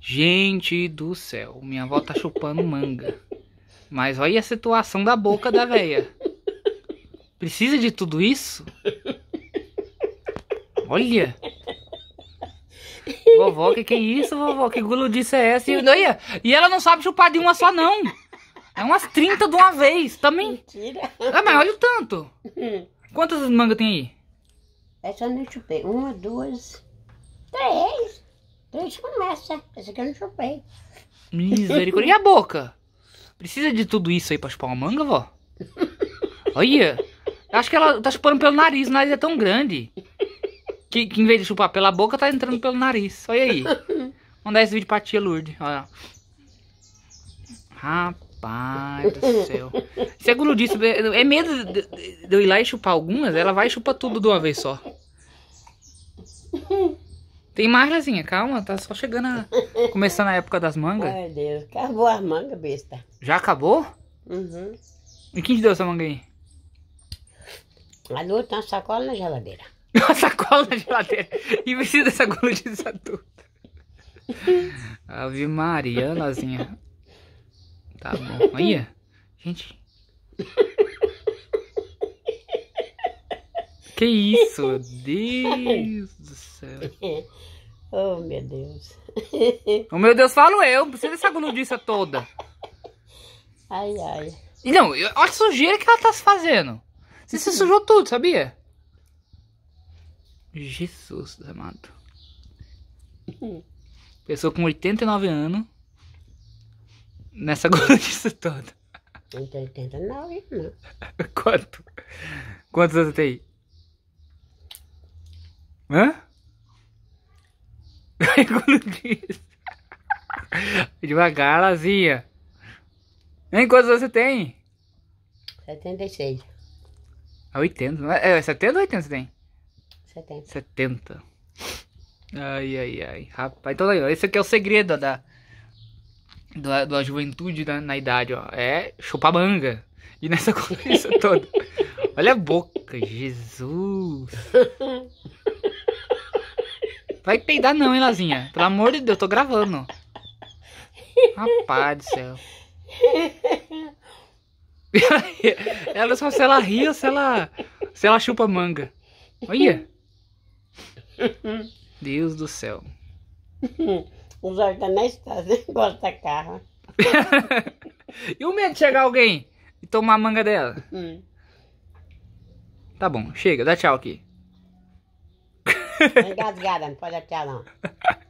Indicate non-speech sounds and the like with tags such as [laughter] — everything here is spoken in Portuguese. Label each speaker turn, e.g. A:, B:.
A: Gente do céu, minha avó tá chupando manga. Mas olha a situação da boca da véia. Precisa de tudo isso? Olha! Vovó, que que é isso, vovó? Que guludice é essa? E, olha, e ela não sabe chupar de uma só, não. É umas 30 de uma vez, também. Mentira. É mas olha o tanto. Hum. Quantas mangas tem aí? Essa eu não chupei. Uma, duas, depois começa. esse aqui eu não chupei. Misericórdia. E a boca? Precisa de tudo isso aí pra chupar uma manga, vó? Olha. Acho que ela tá chupando pelo nariz. O nariz é tão grande. Que, que em vez de chupar pela boca, tá entrando pelo nariz. Olha aí. Vou mandar esse vídeo pra tia Lourdes. Olha. Rapaz do céu. Segundo disso é medo de eu ir lá e chupar algumas, ela vai e chupa tudo de uma vez só. Tem marrazinha, calma, tá só chegando a... [laughs] Começando a época das mangas. Ai, Deus, acabou as mangas, besta. Já acabou? Uhum. E quem te deu essa manga aí? A Lu tá sacola na geladeira. [laughs] Uma sacola na geladeira. E precisa dessa sacola de tudo. Ave Maria, Lazinha. Tá bom. Aí, gente. Que isso, Deus do céu céu. [laughs] oh, meu Deus. oh, meu Deus, falo eu. Não precisa dessa guludiça toda. Ai, ai. E não, olha a sujeira que ela tá se fazendo. Você se sujou tudo, sabia? Jesus amado. [laughs] Pessoa com 89 anos. Nessa gordura [laughs] toda. Não tem 89, não. Quanto? Quantos anos tem? Hã? segundo diz. [laughs] Devagar, Lazinha. Nem quantos você tem? 76. Ah, é 80, é? 70 ou 80 você tem? 70. 70. Ai, ai, ai. Rapaz, então aí, ó, esse aqui é o segredo da, da, da juventude na, né, na idade, ó. É chupar manga. E nessa [laughs] coisa toda. Olha a boca, Jesus. [laughs] Vai peidar não, hein, Lazinha? Pelo amor de Deus, eu tô gravando. Rapaz do céu. [laughs] ela só se ela ria, se ela, se ela chupa manga. Olha. Deus do céu. Os [laughs] organais tá [laughs] gosta da carro. e o medo de chegar alguém e tomar a manga dela? Hum. Tá bom, chega, dá tchau aqui. Engasgada, não pode atirar não. [laughs]